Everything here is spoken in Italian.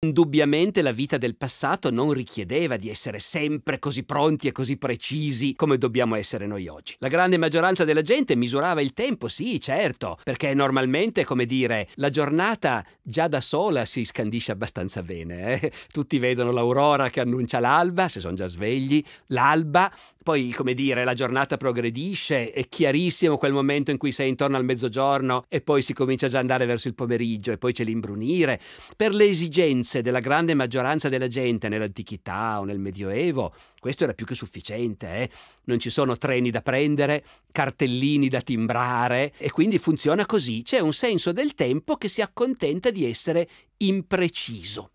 Indubbiamente la vita del passato non richiedeva di essere sempre così pronti e così precisi come dobbiamo essere noi oggi. La grande maggioranza della gente misurava il tempo, sì, certo, perché normalmente, come dire, la giornata già da sola si scandisce abbastanza bene. Eh? Tutti vedono l'aurora che annuncia l'alba, se sono già svegli, l'alba, poi, come dire, la giornata progredisce, è chiarissimo quel momento in cui sei intorno al mezzogiorno e poi si comincia già ad andare verso il pomeriggio e poi c'è l'imbrunire. Per le esigenze credenze della grande maggioranza della gente nell'antichità o nel Medioevo, questo era più che sufficiente. Eh? Non ci sono treni da prendere, cartellini da timbrare e quindi funziona così. C'è un senso del tempo che si accontenta di essere impreciso.